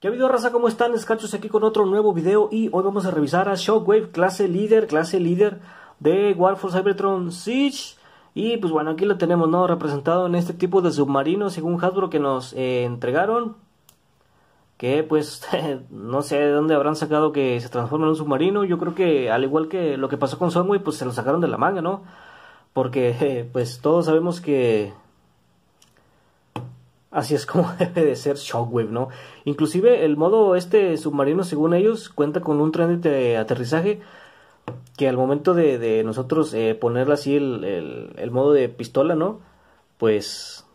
¿Qué habido raza? ¿Cómo están? Escachos aquí con otro nuevo video y hoy vamos a revisar a Shockwave, clase líder, clase líder de War Cybertron Siege y pues bueno, aquí lo tenemos, ¿no? Representado en este tipo de submarino según Hasbro que nos eh, entregaron que pues no sé de dónde habrán sacado que se transforma en un submarino, yo creo que al igual que lo que pasó con Sunway pues se lo sacaron de la manga, ¿no? Porque pues todos sabemos que Así es como debe de ser Shockwave, ¿no? Inclusive el modo este submarino, según ellos, cuenta con un tren de aterrizaje que al momento de, nosotros ponerla eh, ponerle así el, el, el, modo de pistola, ¿no? Pues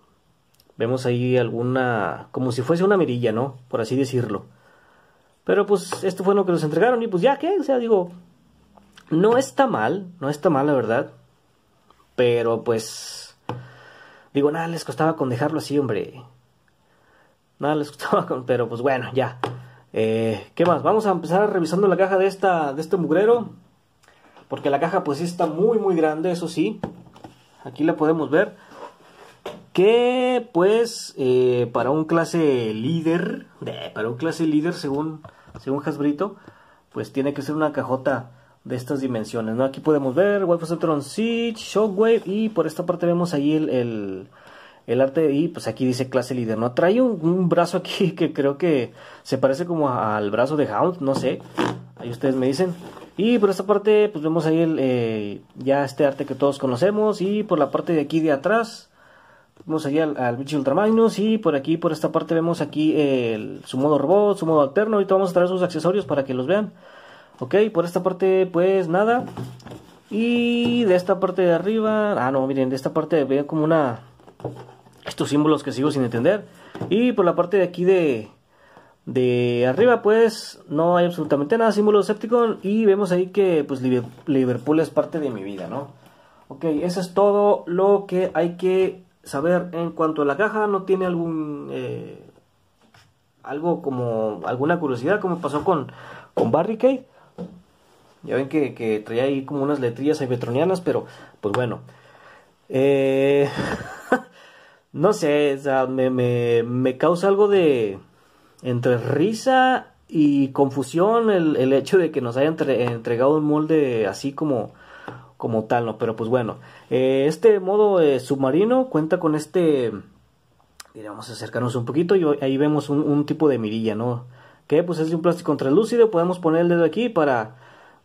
vemos ahí alguna, como si fuese una mirilla, ¿no? Por así decirlo. Pero pues esto fue lo que nos entregaron y pues ya, ¿qué? O sea, digo, no está mal, no está mal, la verdad. Pero pues Digo, nada les costaba con dejarlo así, hombre. Nada les costaba con... Pero pues bueno, ya. Eh, ¿Qué más? Vamos a empezar revisando la caja de, esta, de este mugrero. Porque la caja pues sí está muy muy grande, eso sí. Aquí la podemos ver. Que pues eh, para un clase líder, para un clase líder según, según Hasbrito, pues tiene que ser una cajota de estas dimensiones, ¿no? Aquí podemos ver the pues, Tron Siege, Shockwave y por esta parte vemos ahí el, el, arte y pues aquí dice clase líder, ¿no? Trae un, brazo aquí que creo que se parece como al brazo de Hound, no sé, ahí ustedes me dicen. Y por esta parte pues vemos ahí el, eh, ya este arte que todos conocemos y por la parte de aquí de atrás vemos ahí al, al bicho Ultramagnus y por aquí, por esta parte vemos aquí el, su modo robot, su modo alterno, ahorita vamos a traer sus accesorios para que los vean. Ok, por esta parte pues nada. Y de esta parte de arriba, ah no, miren, de esta parte vean como una estos símbolos que sigo sin entender. Y por la parte de aquí de de arriba pues no hay absolutamente nada, símbolo séptico y vemos ahí que pues Liverpool es parte de mi vida, ¿no? Ok, eso es todo lo que hay que saber en cuanto a la caja, no tiene algún eh, algo como alguna curiosidad como pasó con con Barricade. Ya ven que, que traía ahí como unas letrillas aibetronianas, pero pues bueno. Eh, no sé, o sea, me, causa algo de entre risa y confusión el, hecho de que nos hayan entregado un molde así como, como tal, ¿no? Pero pues bueno, eh, este modo eh, submarino cuenta con este... Mira, vamos a acercarnos un poquito y ahí vemos un, un tipo de mirilla, ¿no? Que pues es de un plástico translúcido, podemos poner el dedo aquí para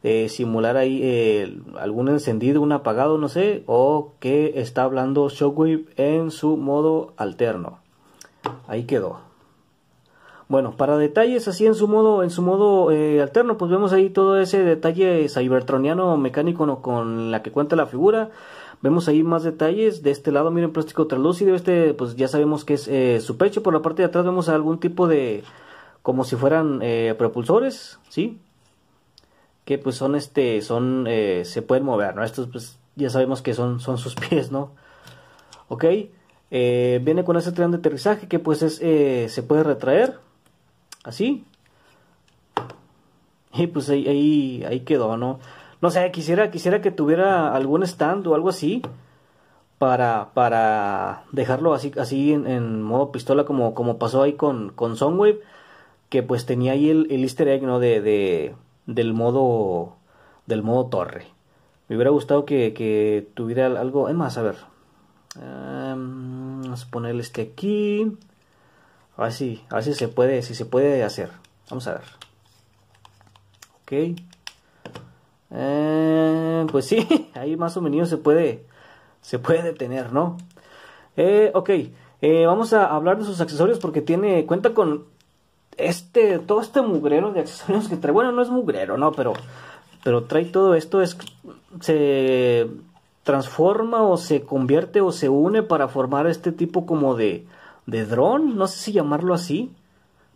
eh, simular ahí eh, algún encendido, un apagado, no sé, o que está hablando Shockwave en su modo alterno. Ahí quedó. Bueno, para detalles así en su modo, en su modo eh, alterno, pues vemos ahí todo ese detalle cybertroniano mecánico con la que cuenta la figura. Vemos ahí más detalles. De este lado, miren, plástico translúcido. Este, pues ya sabemos que es su pecho. Por la parte de atrás vemos algún tipo de. como si fueran propulsores, ¿sí? que pues son este son eh, se pueden mover no estos pues ya sabemos que son son sus pies no ok eh, viene con ese tren de aterrizaje que pues eh, se puede retraer así y pues ahí, ahí, quedó no no sé quisiera quisiera que tuviera algún stand o algo así para para dejarlo así así en, modo pistola como como pasó ahí con con Soundwave que pues tenía ahí el, el easter egg no de del modo del modo torre. Me hubiera gustado que, tuviera algo. Es más, a ver. Em, vamos a ponerle este aquí. A ver si, se puede, si se puede hacer. Vamos a ver. Ok. Eh, pues sí, ahí más o menos se puede, se puede detener, ¿no? Eh, ok, eh, vamos a hablar de sus accesorios porque tiene, cuenta con este, todo este mugrero de accesorios que trae, bueno, no es mugrero, no, pero, pero trae todo esto, se transforma o se convierte o se une para formar este tipo como de, de dron, no sé si llamarlo así,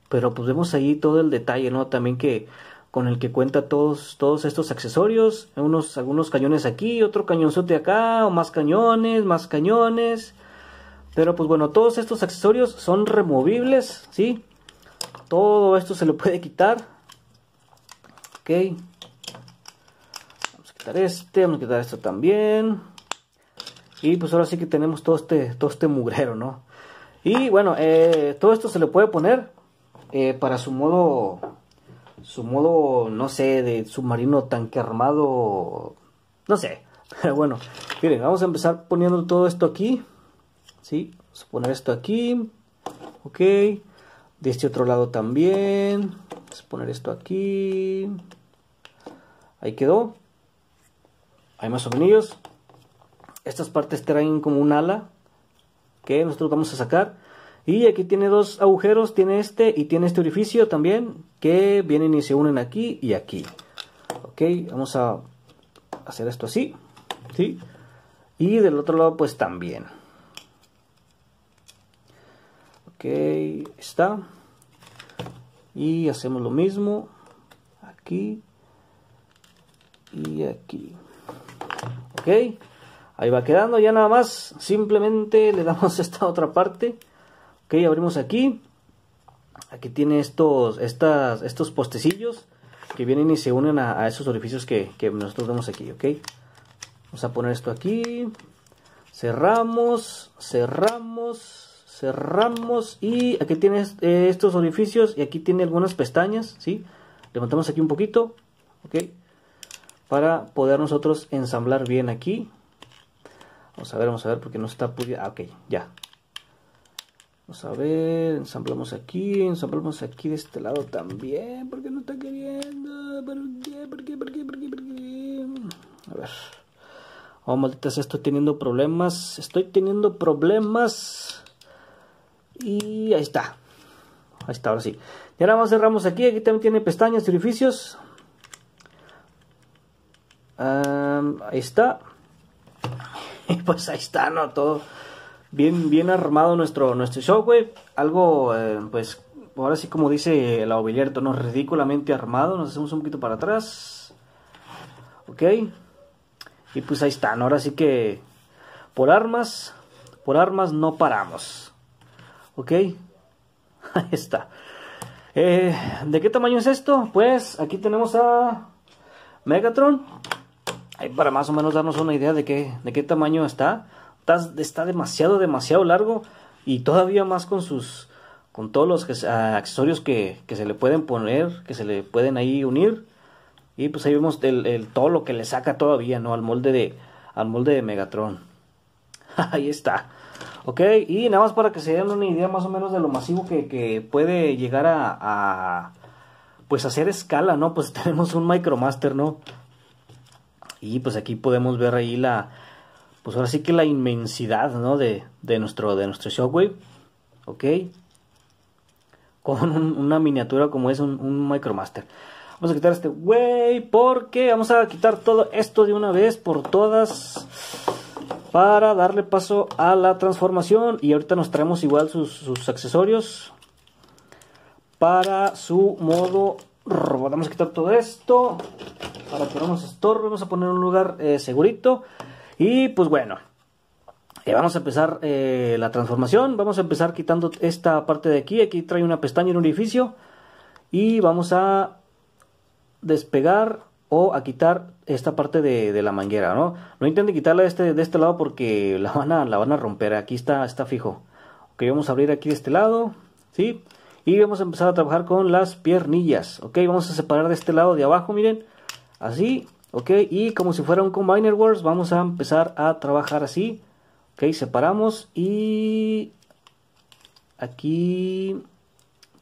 pero pues vemos ahí todo el detalle, ¿no? También que con el que cuenta todos, todos estos accesorios, unos, algunos cañones aquí, otro cañonzote acá, o más cañones, más cañones, pero pues bueno, todos estos accesorios son removibles, ¿sí? todo esto se le puede quitar ok vamos a quitar este vamos a quitar esto también y pues ahora sí que tenemos todo este todo este mugrero no y bueno eh, todo esto se le puede poner eh, para su modo su modo no sé de submarino tanque armado no sé pero bueno miren vamos a empezar poniendo todo esto aquí sí vamos a poner esto aquí ok de este otro lado también. Vamos a poner esto aquí. Ahí quedó. Hay más ovnis Estas partes traen como un ala que nosotros vamos a sacar. Y aquí tiene dos agujeros, tiene este y tiene este orificio también, que vienen y se unen aquí y aquí. Ok, vamos a hacer esto así, ¿sí? Y del otro lado pues también está. Y hacemos lo mismo aquí y aquí. Ok, ahí va quedando ya nada más. Simplemente le damos esta otra parte. Ok, abrimos aquí. Aquí tiene estos, estas, estos postecillos que vienen y se unen a, esos orificios que, que nosotros vemos aquí. Ok, vamos a poner esto aquí. Cerramos, cerramos cerramos y aquí tienes eh, estos orificios y aquí tiene algunas pestañas ¿sí? levantamos aquí un poquito ok para poder nosotros ensamblar bien aquí vamos a ver vamos a ver porque no está pudiendo ah, ok ya vamos a ver ensamblamos aquí ensamblamos aquí de este lado también porque no está queriendo ¿Por qué? ¿Por qué? ¿Por qué? ¿Por qué? a ver oh malditas, estoy teniendo problemas estoy teniendo problemas y ahí está. Ahí está, ahora sí. Y ahora más cerramos aquí. Aquí también tiene pestañas y orificios. ahí está. Y pues ahí está, ¿no? Todo bien, bien armado nuestro, nuestro show, güey. Algo, eh, pues, ahora sí como dice la obilierto, ¿no? Ridículamente armado. Nos hacemos un poquito para atrás. Ok. Y pues ahí están. Ahora sí que por armas, por armas no paramos. ¿Ok? Ahí está. Eh, ¿De qué tamaño es esto? Pues aquí tenemos a Megatron. Ahí para más o menos darnos una idea de qué, de qué tamaño está. está. demasiado, demasiado largo. Y todavía más con sus. Con todos los ah, accesorios que, que se le pueden poner. Que se le pueden ahí unir. Y pues ahí vemos todo lo que le saca todavía, ¿no? Al molde de, al molde de Megatron. ahí está. Ok, y nada más para que se den una idea más o menos de lo masivo que, puede llegar a, a, pues hacer escala, ¿no? Pues tenemos un Micromaster, ¿no? Y pues aquí podemos ver ahí la, pues ahora sí que la inmensidad, ¿no? De, de nuestro, de nuestro Shockwave, ok, con una miniatura como es un, un Micromaster. Vamos a quitar este güey porque vamos a quitar todo esto de una vez por todas para darle paso a la transformación y ahorita nos traemos igual sus, accesorios para su modo vamos a quitar todo esto para que no nos estorbe vamos a poner un lugar eh, segurito y pues bueno eh, vamos a empezar eh, la transformación vamos a empezar quitando esta parte de aquí aquí trae una pestaña en un orificio y vamos a despegar o a quitar esta parte de, la manguera, ¿no? No intenten quitarla de este, de este lado porque la van, a, la van a romper, aquí está, está fijo. Ok, vamos a abrir aquí de este lado, ¿sí? Y vamos a empezar a trabajar con las piernillas, ok, vamos a separar de este lado de abajo, miren, así, ok, y como si fuera un Combiner words, vamos a empezar a trabajar así, ok, separamos y aquí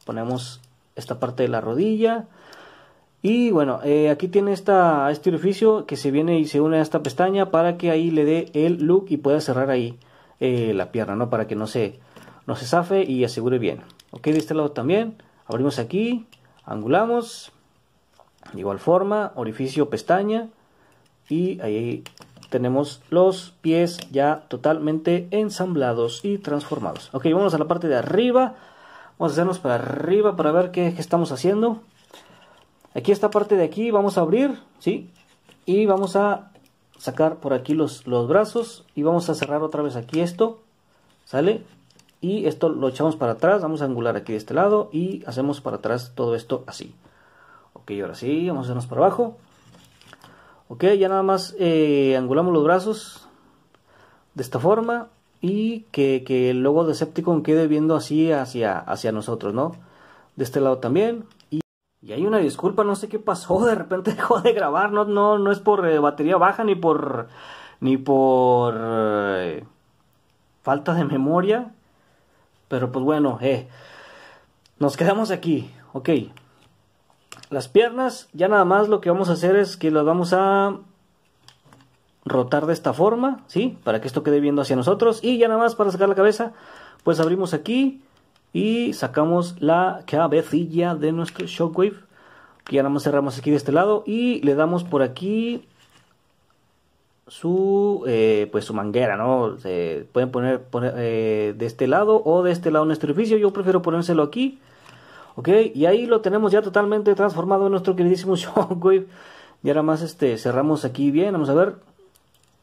ponemos esta parte de la rodilla, y bueno, eh, aquí tiene esta, este orificio que se viene y se une a esta pestaña para que ahí le dé el look y pueda cerrar ahí eh, la pierna, ¿no? Para que no se, no se zafe y asegure bien. Ok, de este lado también, abrimos aquí, angulamos, de igual forma, orificio pestaña y ahí tenemos los pies ya totalmente ensamblados y transformados. Ok, vamos a la parte de arriba. Vamos a hacernos para arriba para ver qué, qué estamos haciendo. Aquí esta parte de aquí vamos a abrir, ¿sí? Y vamos a sacar por aquí los, los brazos y vamos a cerrar otra vez aquí esto, ¿sale? Y esto lo echamos para atrás, vamos a angular aquí de este lado y hacemos para atrás todo esto así. Ok, ahora sí, vamos a hacernos para abajo. Ok, ya nada más eh, angulamos los brazos de esta forma y que, el logo de séptico quede viendo así hacia, hacia nosotros, ¿no? De este lado también, y hay una disculpa, no sé qué pasó, de repente dejó de grabar, no, no, es por eh, batería baja ni por. ni por. Eh, falta de memoria. Pero pues bueno, eh. Nos quedamos aquí, ok. Las piernas, ya nada más lo que vamos a hacer es que las vamos a rotar de esta forma, ¿sí? Para que esto quede viendo hacia nosotros. Y ya nada más para sacar la cabeza, pues abrimos aquí y sacamos la cabecilla de nuestro shockwave que ahora más cerramos aquí de este lado y le damos por aquí su eh, pues su manguera no se pueden poner, eh, de este lado o de este lado nuestro edificio yo prefiero ponérselo aquí ok y ahí lo tenemos ya totalmente transformado en nuestro queridísimo shockwave y ahora más este cerramos aquí bien vamos a ver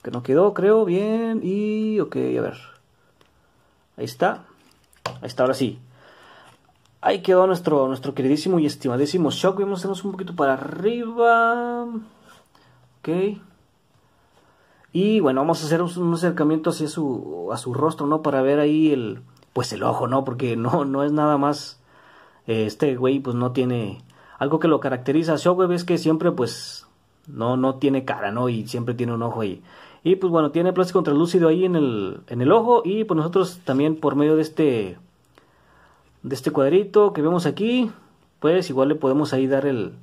que no quedó creo bien y ok a ver ahí está Ahí está, ahora sí. Ahí quedó nuestro, nuestro queridísimo y estimadísimo Shock. Vamos a un poquito para arriba. Ok. Y bueno, vamos a hacer un acercamiento hacia su, a su rostro, ¿no? Para ver ahí el, pues el ojo, ¿no? Porque no, no es nada más... Eh, este güey pues no tiene... Algo que lo caracteriza a Shockwave es que siempre pues no, no tiene cara, ¿no? Y siempre tiene un ojo ahí. Y pues bueno, tiene plástico translúcido ahí en el, en el ojo. Y pues nosotros también por medio de este, de este cuadrito que vemos aquí, pues igual le podemos ahí dar el,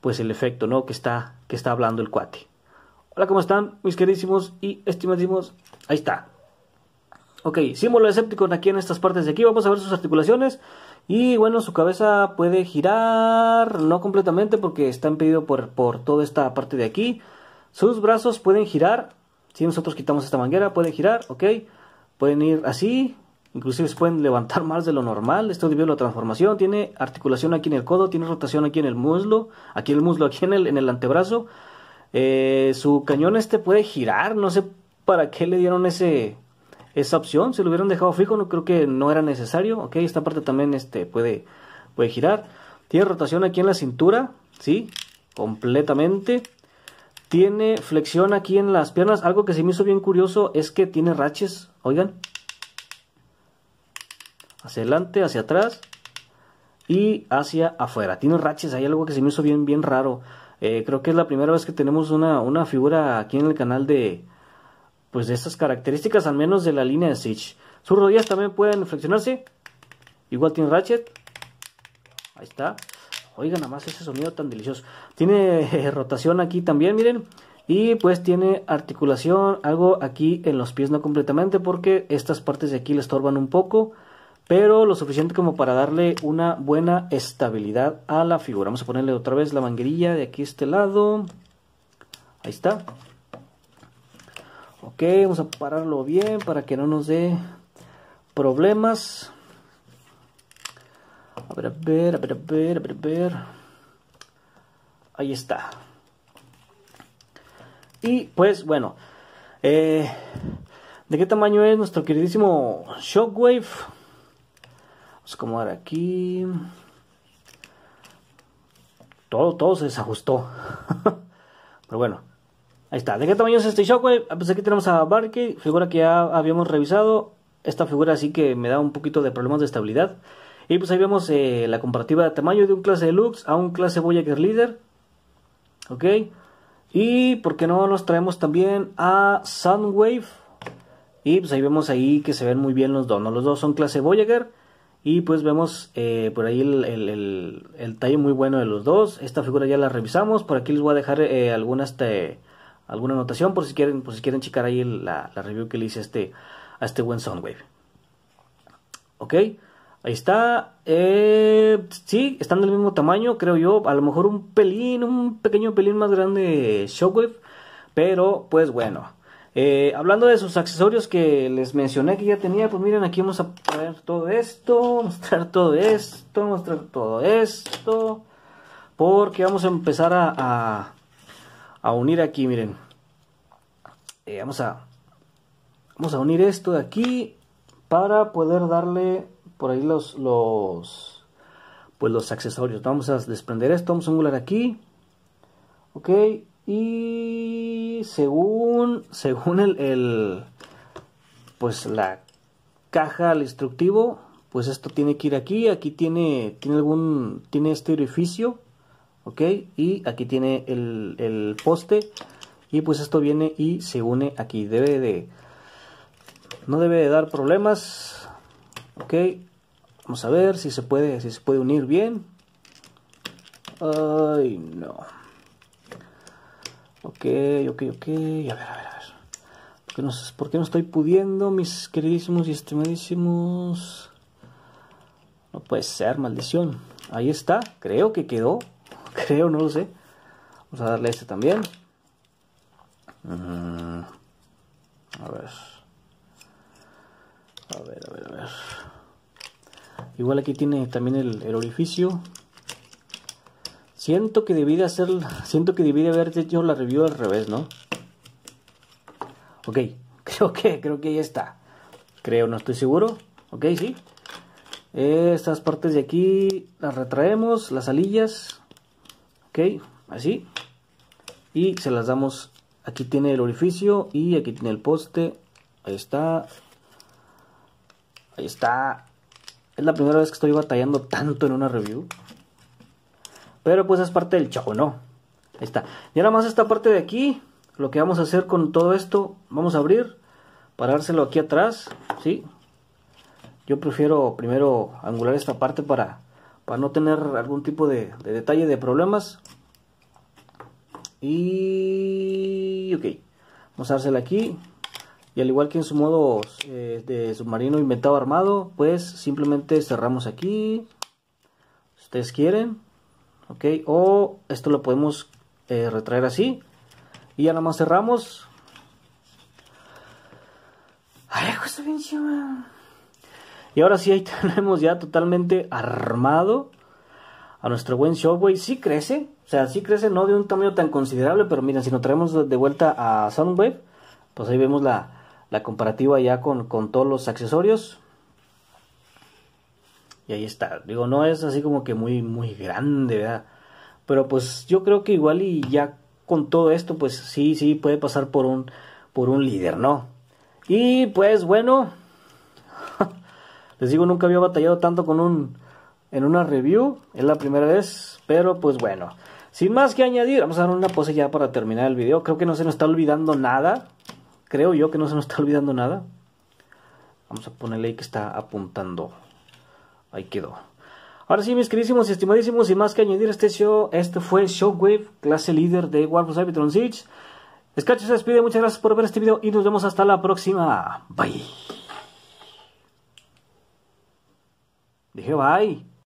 pues el efecto, ¿no? Que está, que está hablando el cuate. Hola, ¿cómo están mis queridísimos y estimadísimos? Ahí está. Ok, símbolo escéptico aquí en estas partes de aquí. Vamos a ver sus articulaciones. Y bueno, su cabeza puede girar, no completamente porque está impedido por, por toda esta parte de aquí. Sus brazos pueden girar. Si nosotros quitamos esta manguera, pueden girar, ok. Pueden ir así. Inclusive se pueden levantar más de lo normal. Esto debido a la transformación. Tiene articulación aquí en el codo, tiene rotación aquí en el muslo, aquí en el muslo, aquí en el, en el antebrazo. Eh, su cañón este puede girar. No sé para qué le dieron ese, esa opción. Si lo hubieran dejado fijo, no creo que no era necesario. Ok, esta parte también este, puede, puede girar. Tiene rotación aquí en la cintura, ¿sí? Completamente. Tiene flexión aquí en las piernas. Algo que se me hizo bien curioso es que tiene raches. Oigan. Hacia adelante, hacia atrás y hacia afuera. Tiene raches. Hay algo que se me hizo bien, bien raro. Eh, creo que es la primera vez que tenemos una, figura aquí en el canal de, pues de estas características, al menos de la línea de Stitch. Sus rodillas también pueden flexionarse. Igual tiene ratchet. Ahí está. Oigan, nada más ese sonido tan delicioso. Tiene eh, rotación aquí también, miren. Y pues tiene articulación, algo aquí en los pies, no completamente, porque estas partes de aquí le estorban un poco, pero lo suficiente como para darle una buena estabilidad a la figura. Vamos a ponerle otra vez la manguerilla de aquí a este lado. Ahí está. Ok, vamos a pararlo bien para que no nos dé problemas. A ver, a ver, a ver, a ver, a ver, Ahí está. Y pues bueno, eh, ¿de qué tamaño es nuestro queridísimo Shockwave? Vamos a acomodar aquí. Todo, todo se desajustó. Pero bueno, ahí está. ¿De qué tamaño es este Shockwave? Ah, pues aquí tenemos a Barkey, figura que ya habíamos revisado. Esta figura sí que me da un poquito de problemas de estabilidad. Y pues ahí vemos eh, la comparativa de tamaño de un clase deluxe a un clase Voyager Leader. Ok. Y por qué no nos traemos también a Soundwave. Y pues ahí vemos ahí que se ven muy bien los dos. Los dos son clase Voyager. Y pues vemos eh, por ahí el, el, talle muy bueno de los dos. Esta figura ya la revisamos. Por aquí les voy a dejar eh, alguna, este, alguna anotación por si quieren, por si quieren checar ahí la, la, review que le hice a este, a este buen Soundwave. Ok. Ahí está. Eh, sí, están del mismo tamaño, creo yo. A lo mejor un pelín, un pequeño pelín más grande Shockwave. Pero pues bueno. Eh, hablando de sus accesorios que les mencioné que ya tenía, pues miren, aquí vamos a poner todo esto, mostrar todo esto, mostrar todo esto. Porque vamos a empezar a, a, unir aquí, miren. Eh, vamos a vamos a unir esto de aquí para poder darle por ahí los, los, pues los accesorios. Vamos a desprender esto, vamos a angular aquí. Ok, y según, según el, el pues la caja, el instructivo, pues esto tiene que ir aquí, aquí tiene, tiene algún, tiene este orificio, ok, y aquí tiene el, el poste, y pues esto viene y se une aquí, debe de, no debe de dar problemas, ok, Vamos a ver si se puede, si se puede unir bien. Ay, no. Ok, ok, ok. A ver, a ver, a ver. ¿Por qué no, no estoy pudiendo, mis queridísimos y estimadísimos? No puede ser, maldición. Ahí está, creo que quedó. Creo, no lo sé. Vamos a darle este también. Mm. a ver. A ver, a ver, a ver igual aquí tiene también el, orificio siento que debí de hacer siento que debí de haber hecho la review al revés no ok creo que creo que ahí está creo no estoy seguro ok sí estas partes de aquí las retraemos las alillas ok así y se las damos aquí tiene el orificio y aquí tiene el poste ahí está ahí está es la primera vez que estoy batallando tanto en una review. Pero pues es parte del chavo, ¿no? Ahí está. Y nada más esta parte de aquí. Lo que vamos a hacer con todo esto. Vamos a abrir. Parárselo aquí atrás. ¿Sí? Yo prefiero primero angular esta parte para, para no tener algún tipo de, detalle de problemas. Y... Ok. Vamos a dárselo aquí al igual que en su modo eh, de submarino inventado armado, pues simplemente cerramos aquí. ustedes quieren. Ok, o esto lo podemos eh, retraer así. Y ya nada más cerramos. y ahora sí, ahí tenemos ya totalmente armado a nuestro buen Shockwave. Sí crece, o sea, sí crece, no de un tamaño tan considerable, pero miren, si nos traemos de vuelta a Soundwave, pues ahí vemos la, la comparativa ya con, con todos los accesorios. Y ahí está. Digo, no es así como que muy, muy grande, ¿verdad? Pero pues yo creo que igual y ya con todo esto, pues sí, sí puede pasar por un, por un líder, ¿no? Y pues bueno, les digo, nunca había batallado tanto con un, en una review, es la primera vez, pero pues bueno. Sin más que añadir, vamos a dar una pose ya para terminar el video. Creo que no se nos está olvidando nada creo yo que no se nos está olvidando nada. Vamos a ponerle ahí que está apuntando. Ahí quedó. Ahora sí, mis queridísimos y estimadísimos, y más que añadir este show, este fue Shockwave, clase líder de War for Cybertron Siege. Escacho se despide, muchas gracias por ver este video y nos vemos hasta la próxima. Bye. Dije bye.